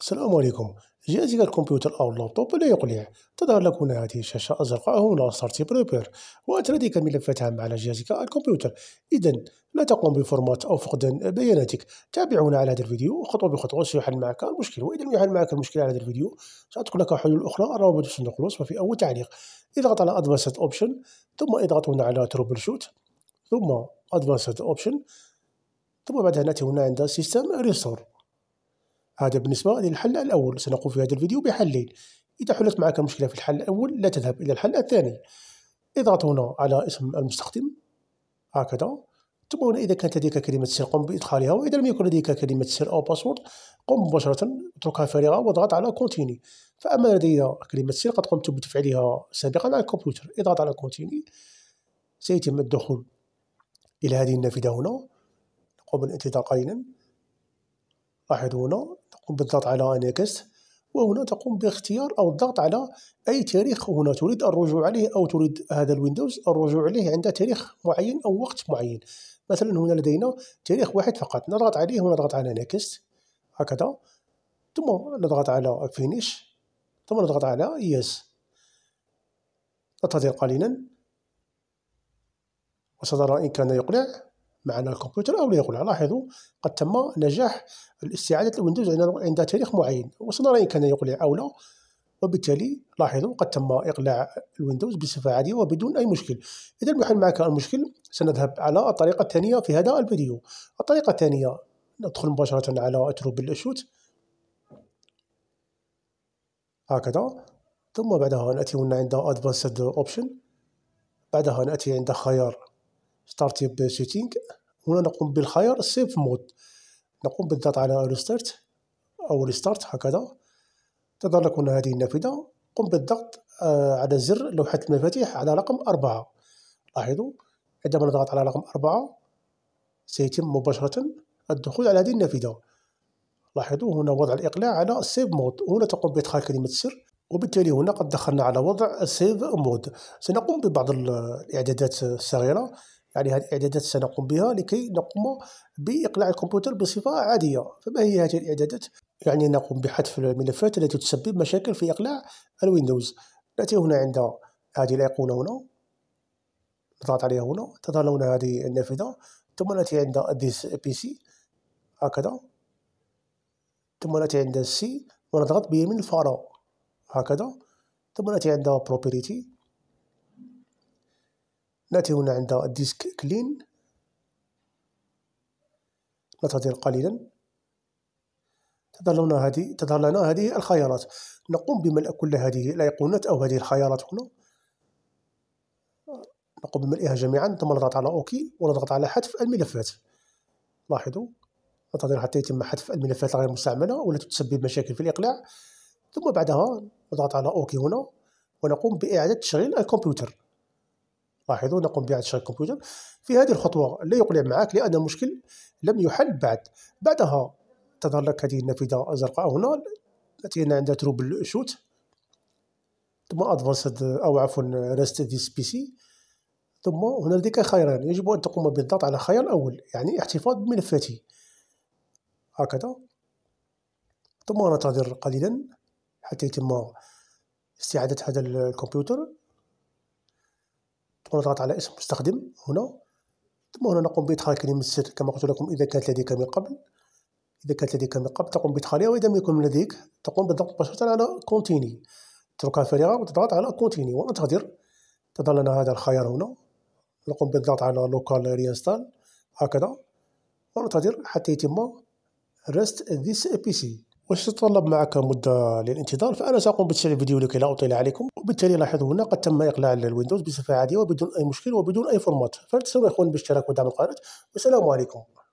السلام عليكم جهازك الكمبيوتر أو اللابتوب لا يقلع تظهر لك هنا هذه الشاشة الزرقاء هنا ستارت بريبير وأنت لديك ملفات على جهازك الكمبيوتر إذا لا تقوم بفورمات أو فقدان بياناتك تابعونا على هذا الفيديو خطوة بخطوة سيحل معك المشكل وإذا لم يحل معك المشكل على هذا الفيديو ساترك لك حلول أخرى الروابط في صندوق الوصف وفي أول تعليق اضغط على ادفانسد اوبشن ثم اضغط هنا على تروبل شوت ثم ادفانسد اوبشن ثم بعدها هنا هنا عند سيستم ريستور هذا بالنسبة للحل الأول سنقوم في هذا الفيديو بحلين إذا حلت معك مشكلة في الحل الأول لا تذهب إلى الحل الثاني اضغط هنا على اسم المستخدم هكذا ثم هنا إذا كانت لديك كلمة سر قم بإدخالها وإذا لم يكن لديك كلمة سر أو باسورد قم مباشرة اتركها فارغة واضغط على كونتيني فأما لدينا كلمة سر قد قمت بتفعيلها سابقا على الكمبيوتر اضغط على كونتيني سيتم الدخول إلى هذه النافذة هنا قم بالانتظار قليلا لاحظوا هنا بالضغط على انعكس وهنا تقوم باختيار أو الضغط على أي تاريخ هنا تريد الرجوع عليه أو تريد هذا الويندوز الرجوع عليه عند تاريخ معين أو وقت معين مثلا هنا لدينا تاريخ واحد فقط نضغط عليه ونضغط على نيكست هكذا ثم نضغط على فينيش ثم نضغط على يس ننتظر قليلا وصدر إن كان يقلع معنا الكمبيوتر أو ليغلق لاحظوا قد تم نجاح الاستعادة الويندوز عند تاريخ معين وصلنا إن كان يقلع أو لا وبالتالي لاحظوا قد تم إقلاع الويندوز بصفة عادية وبدون أي مشكل إذا المحل معك المشكل سنذهب على الطريقة الثانية في هذا الفيديو الطريقة الثانية ندخل مباشرة على أتروبل الشوت هكذا ثم بعدها نأتي هنا عند ادفانسد اوبشن بعدها نأتي عند خيار ستارت اب سيتينغ هنا نقوم بالخيار سيف مود نقوم بالضغط على ريستارت او ريستارت هكذا تظهر لكم هذه النافذه قم بالضغط آه، على زر لوحه المفاتيح على رقم أربعة لاحظوا عندما نضغط على رقم أربعة سيتم مباشرة الدخول على هذه النافذة لاحظوا هنا وضع الإقلاع على سيف مود هنا تقوم بإدخال كلمة السر وبالتالي هنا قد دخلنا على وضع سيف مود سنقوم ببعض الإعدادات الصغيرة يعني هذه الإعدادات سنقوم بها لكي نقوم بإقلاع الكمبيوتر بصفة عادية فما هي هذه الإعدادات؟ يعني نقوم بحذف الملفات التي تسبب مشاكل في إقلاع الويندوز نأتي هنا عند هذه الأيقونة هنا نضغط عليها هنا تظهر لنا هذه النافذة ثم نأتي عند بي سي هكذا ثم نأتي عند سي ونضغط بيمين الفارة هكذا ثم نأتي عند بروبريتي نأتي هنا عند الديسك كلين نتظر قليلا تظهر لنا هذه تظهر لنا هذه الخيارات نقوم بملء كل هذه الأيقونات أو هذه الخيارات هنا نقوم بملئها جميعا ثم نضغط على أوكي ونضغط على حذف الملفات لاحظوا ننتظر حتى يتم حذف الملفات الغير مستعملة والتي تسبب مشاكل في الإقلاع ثم بعدها نضغط على أوكي هنا ونقوم بإعادة تشغيل الكمبيوتر لاحظوا نقوم باعاده شغل الكمبيوتر في هذه الخطوه لا يقلع معك لان المشكل لم يحل بعد بعدها تظهر لك هذه النافذه الزرقاء هنا التي هنا عندها تروبل شوت ثم ادفانسد او عفوا ريست ديس بي سي ثم هنالك خياران يجب ان تقوم بالضغط على الخيار الاول يعني احتفاظ بملفاتي هكذا ثم ننتظر قليلا حتى يتم استعادة هذا الكمبيوتر نضغط على اسم مستخدم هنا ثم هنا نقوم بإدخال كلمة السر كما قلت لكم إذا كانت لديك من قبل إذا كانت لديك من قبل تقوم بإدخالها وإذا لم يكن لديك تقوم بالضغط مباشرة على كونتيني تتركها فارغة وتضغط على كونتيني وأنتظر تظل لنا هذا الخيار هنا نقوم بالضغط على لوكال ريانستال هكذا وننتظر حتى يتم ريست ذيس بي سي واش تتطلب معك مدة للانتظار فأنا سأقوم بتشغيل الفيديو لكي لا أطيل عليكم وبالتالي لاحظوا هنا قد تم إقلاع الويندوز بصفة عادية وبدون أي مشكل وبدون أي فورمات فلا تنسوا يا بالاشتراك ودعم القناة والسلام عليكم